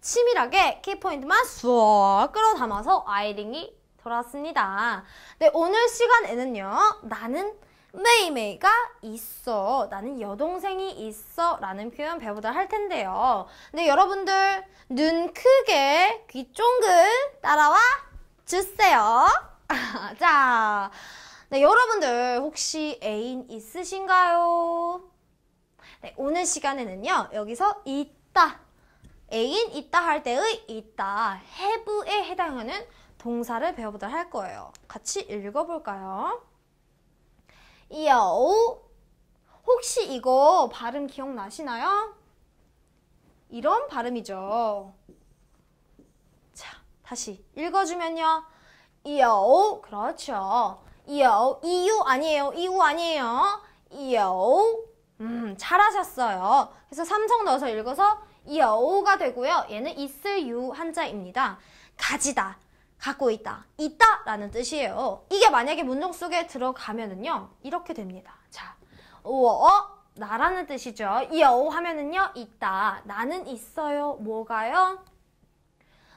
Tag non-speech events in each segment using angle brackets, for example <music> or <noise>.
치밀하게 키포인트만 쏙 끌어담아서 아이링이 돌았습니다 네, 오늘 시간에는요. 나는 메이메이가 있어. 나는 여동생이 있어. 라는 표현 배우다 할 텐데요. 근 네, 여러분들 눈 크게 귀 쫑긋 따라와 주세요. <laughs> 자, 네, 여러분들 혹시 애인 있으신가요? 네, 오늘 시간에는요. 여기서 있다. 애인 있다 할 때의 있다, have에 해당하는 동사를 배워보도록 할 거예요. 같이 읽어볼까요? yo 혹시 이거 발음 기억나시나요? 이런 발음이죠. 자, 다시 읽어주면요. yo 그렇죠. yo 이유 아니에요. 이유 아니에요. yo 음, 잘하셨어요. 그래서 삼성 넣어서 읽어서 여우가 되고요. 얘는 있을 유 한자입니다. 가지다, 갖고 있다, 있다 라는 뜻이에요. 이게 만약에 문장 속에 들어가면은요. 이렇게 됩니다. 자, 워, 나라는 뜻이죠. 여우 하면은요. 있다, 나는 있어요. 뭐가요?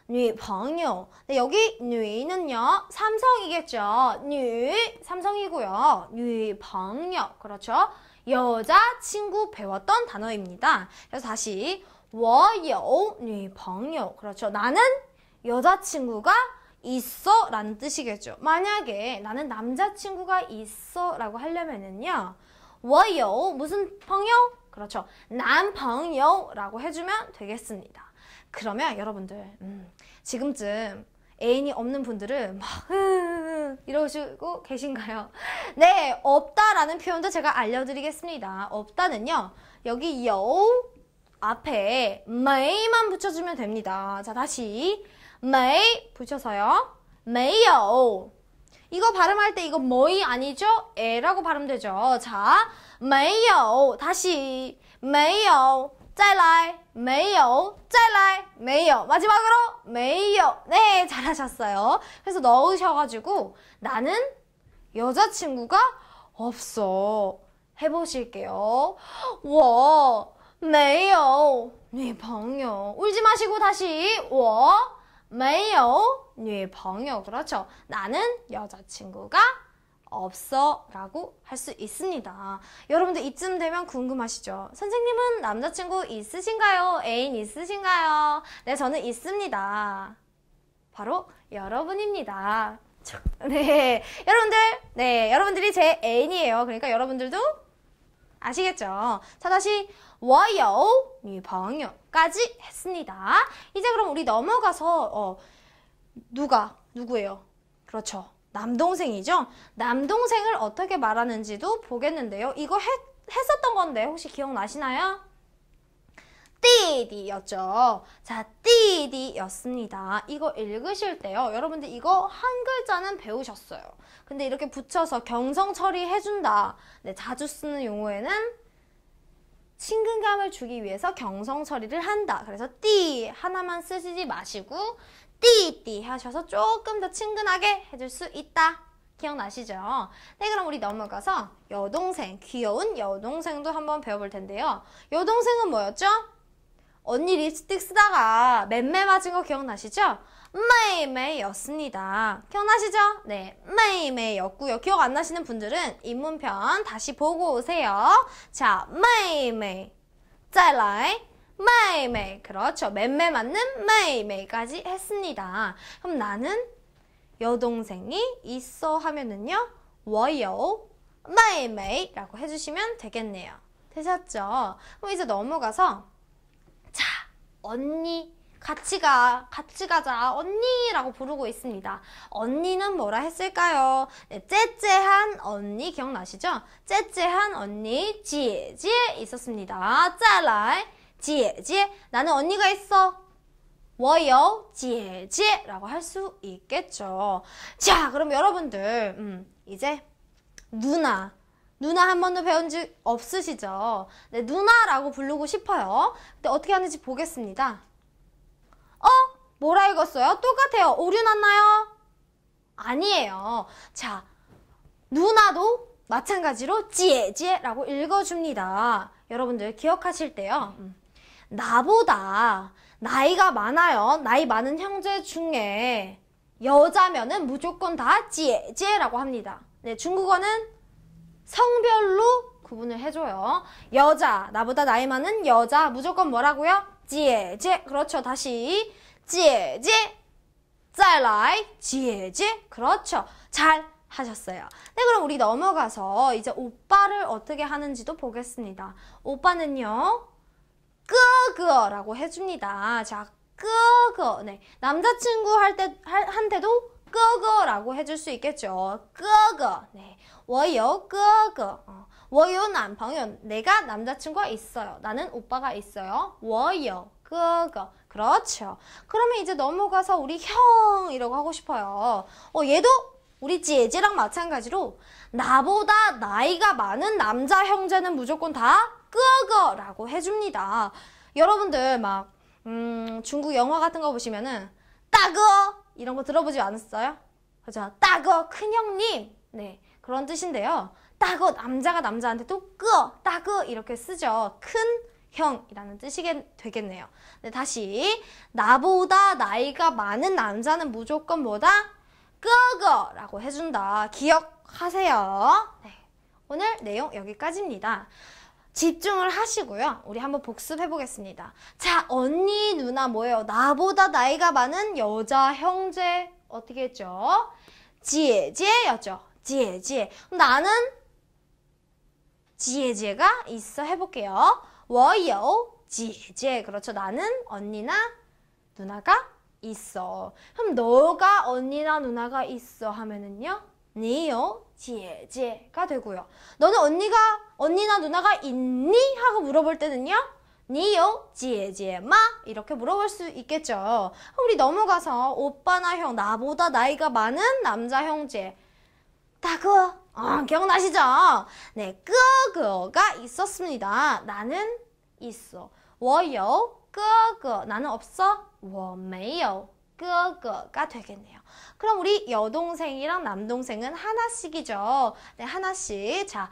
女朋友. 네, 여기 女는요 삼성이겠죠. 女 삼성이고요. 女朋友 그렇죠. 여자 친구 배웠던 단어입니다. 그래서 다시 我有女朋友. 그렇죠. 나는 여자친구가 있어 라는 뜻이겠죠. 만약에 나는 남자친구가 있어 라고 하려면은요. 我有 무슨 朋友? 그렇죠. 남朋友 라고 해주면 되겠습니다. 그러면 여러분들 음, 지금쯤 애인이 없는 분들은 막 <laughs> 이러시고 계신가요? <laughs> 네, 없다라는 표현도 제가 알려드리겠습니다. 없다는요. 여기 여 앞에 may만 붙여주면 됩니다. 자, 다시 may 붙여서요. mayo 이거 발음할 때 이거 뭐이 아니죠? 에라고 발음되죠. 자, mayo 다시 mayo 再来,没有,再来,没有. 마지막으로 没有. 네, 잘하셨어요. 그래서 넣으셔가지고 나는 여자친구가 없어. 해보실게요. 와, 没有女朋友. 울지 마시고 다시 我没有女朋友. 그렇죠. 나는 여자친구가 없어 라고 할 수 있습니다. 여러분들 이쯤 되면 궁금하시죠? 선생님은 남자친구 있으신가요? 애인 있으신가요? 네, 저는 있습니다. 바로 여러분입니다. 네, 여러분들, 네, 여러분들이 제 애인이에요. 그러니까 여러분들도 아시겠죠? 자, 다시 워요, 뉴방요까지 했습니다. 이제 그럼 우리 넘어가서 어, 누가, 누구예요? 그렇죠. 남동생이죠? 남동생을 어떻게 말하는지도 보겠는데요. 이거 했, 했었던 건데 혹시 기억나시나요? 띠디였죠. 자, PD였습니다. 이거 읽으실 때요. 여러분들 이거 한 글자는 배우셨어요. 근데 이렇게 붙여서 경성 처리해준다. 네, 자주 쓰는 용어에는 친근감을 주기 위해서 경성 처리를 한다. 그래서 띠 하나만 쓰시지 마시고 띠띠 하셔서 조금 더 친근하게 해줄 수 있다. 기억나시죠? 네, 그럼 우리 넘어가서 여동생, 귀여운 여동생도 한번 배워볼 텐데요. 여동생은 뭐였죠? 언니 립스틱 쓰다가 맴매 맞은 거 기억나시죠? 매매였습니다. 기억나시죠? 네, 매매였고요. 기억 안 나시는 분들은 입문편 다시 보고 오세요. 자, 메이메이, 매매, 再来, 매매. 그렇죠. 맴매 맞는 매매까지 했습니다. 그럼 나는 여동생이 있어 하면은요, 워요, 我有 매매라고 해주시면 되겠네요. 되셨죠? 그럼 이제 넘어가서 언니, 같이 가, 같이 가자, 언니라고 부르고 있습니다. 언니는 뭐라 했을까요? 네, 째째한 언니 기억나시죠? 째째한 언니, 지혜지에 있었습니다. 짜라이, 지혜지에 나는 언니가 있어. 워요, 지혜지에라고할 수 있겠죠. 자, 그럼 여러분들, 음, 이제 누나, 누나 한 번도 배운 적 없으시죠? 네, 누나라고 부르고 싶어요. 근데 어떻게 하는지 보겠습니다. 어? 뭐라 읽었어요? 똑같아요. 오류 났나요? 아니에요. 자, 누나도 마찬가지로 찌에찌에라고 읽어줍니다. 여러분들 기억하실 때요. 나보다 나이가 많아요. 나이 많은 형제 중에 여자면은 무조건 다 찌에찌에라고 합니다. 네, 중국어는 성별로 구분을 해줘요. 여자, 나보다 나이 많은 여자, 무조건 뭐라고요? 지에제, 그렇죠. 다시 지에제, 짤라이. 지에제, 그렇죠. 잘 하셨어요. 네, 그럼 우리 넘어가서 이제 오빠를 어떻게 하는지도 보겠습니다. 오빠는요, 끄그어라고 해줍니다. 자, 끄그 어 네, 남자친구 할 때, 할, 한테도 哥哥라고 해줄 수 있겠죠. 哥哥, 네, 我有哥哥, 어, 我有男朋友, 내가 남자친구가 있어요. 나는 오빠가 있어요. 我有哥哥, 그렇죠. 그러면 이제 넘어가서 우리 형이라고 하고 싶어요. 어, 얘도 우리 지혜지랑 마찬가지로 나보다 나이가 많은 남자 형제는 무조건 다 끄거라고 해줍니다. 여러분들 막 음, 중국 영화 같은 거 보시면은 따거 이런 거 들어보지 않았어요? 그죠? 따거 큰형님 네 그런 뜻인데요. 따거 남자가 남자한테 또 끄어 따거 이렇게 쓰죠. 큰 형이라는 뜻이 되겠네요. 네, 다시 나보다 나이가 많은 남자는 무조건 뭐다? 끄거라고 해준다. 기억하세요. 네, 오늘 내용 여기까지입니다. 집중을 하시고요. 우리 한번 복습해 보겠습니다. 자, 언니, 누나 뭐예요? 나보다 나이가 많은 여자, 형제 어떻게 했죠? 지혜지혜였죠. 지혜지혜. 나는 지혜지혜가 있어 해볼게요. 워요 지혜지혜. 그렇죠. 나는 언니나 누나가 있어. 그럼 너가 언니나 누나가 있어 하면은요. 니요 지에지가 되고요. 너는 언니가 언니나 누나가 있니? 하고 물어볼 때는요. 니요 지에지마 이렇게 물어볼 수 있겠죠. 우리 넘어가서 오빠나 형 나보다 나이가 많은 남자 형제 다그 어, 기억나시죠? 네, 그거가 있었습니다. 나는 있어. 워요 그거 나는 없어. 워메요 끄거가 되겠네요. 그럼 우리 여동생이랑 남동생은 하나씩이죠. 네, 하나씩. 자,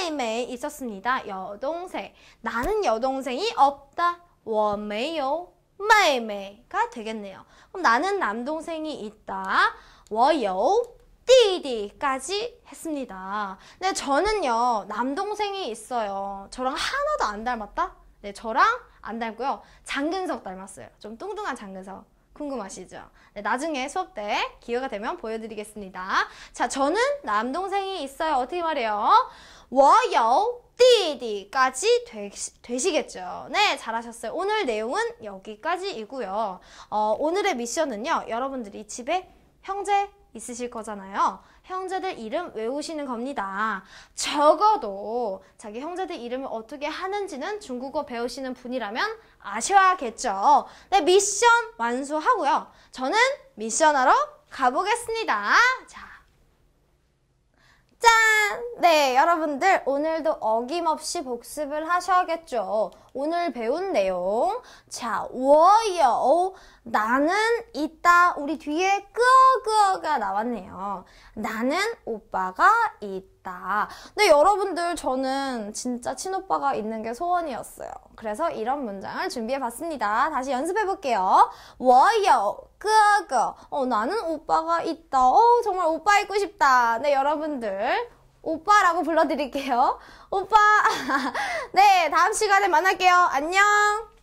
매매 있었습니다. 여동생. 나는 여동생이 없다. 我没有妹妹가 되겠네요. 그럼 나는 남동생이 있다. 我有 띠디까지 했습니다. 네, 저는요, 남동생이 있어요. 저랑 하나도 안 닮았다? 네, 저랑 안 닮고요. 장근석 닮았어요. 좀 뚱뚱한 장근석. 궁금하시죠? 네, 나중에 수업 때 기회가 되면 보여드리겠습니다. 자, 저는 남동생이 있어요. 어떻게 말해요? 워요 띠디까지 되시, 겠죠 네, 잘하셨어요. 오늘 내용은 여기까지이고요. 어, 오늘의 미션은요. 여러분들이 집에 형제 있으실 거잖아요. 형제들 이름 외우시는 겁니다. 적어도 자기 형제들 이름을 어떻게 하는지는 중국어 배우시는 분이라면 아셔야겠죠. 네, 미션 완수하고요. 저는 미션하러 가보겠습니다. 자. 짠! 네, 여러분들 오늘도 어김없이 복습을 하셔야겠죠. 오늘 배운 내용 자, 我有 나는 있다 우리 뒤에 끄어끄어가 나왔네요 나는 오빠가 있다 근데 여러분들 저는 진짜 친오빠가 있는 게 소원이었어요 그래서 이런 문장을 준비해 봤습니다 다시 연습해 볼게요 我有 끄어끄어 어, 나는 오빠가 있다 어, 정말 오빠 있고 싶다 네 여러분들 오빠라고 불러드릴게요. 오빠! <laughs> 네, 다음 시간에 만날게요. 안녕!